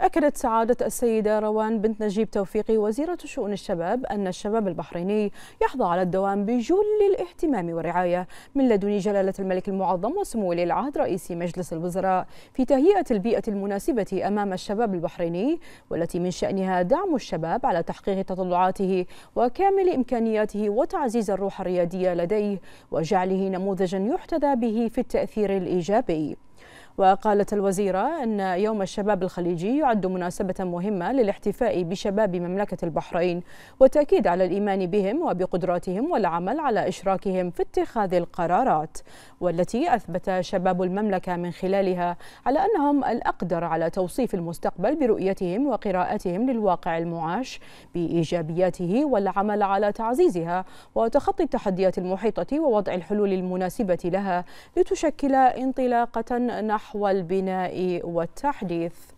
أكدت سعادة السيدة روان بنت نجيب توفيقي وزيرة شؤون الشباب أن الشباب البحريني يحظى على الدوام بجل الاهتمام والرعاية من لدن جلالة الملك المعظم وسمو ولي العهد رئيس مجلس الوزراء في تهيئة البيئة المناسبة أمام الشباب البحريني والتي من شأنها دعم الشباب على تحقيق تطلعاته وكامل إمكانياته وتعزيز الروح الريادية لديه وجعله نموذجا يحتذى به في التأثير الإيجابي وقالت الوزيرة أن يوم الشباب الخليجي يعد مناسبة مهمة للاحتفاء بشباب مملكة البحرين والتأكيد على الإيمان بهم وبقدراتهم والعمل على إشراكهم في اتخاذ القرارات والتي أثبت شباب المملكة من خلالها على أنهم الأقدر على توصيف المستقبل برؤيتهم وقراءتهم للواقع المعاش بإيجابياته والعمل على تعزيزها وتخطي التحديات المحيطة ووضع الحلول المناسبة لها لتشكل انطلاقة نحو نحو البناء والتحديث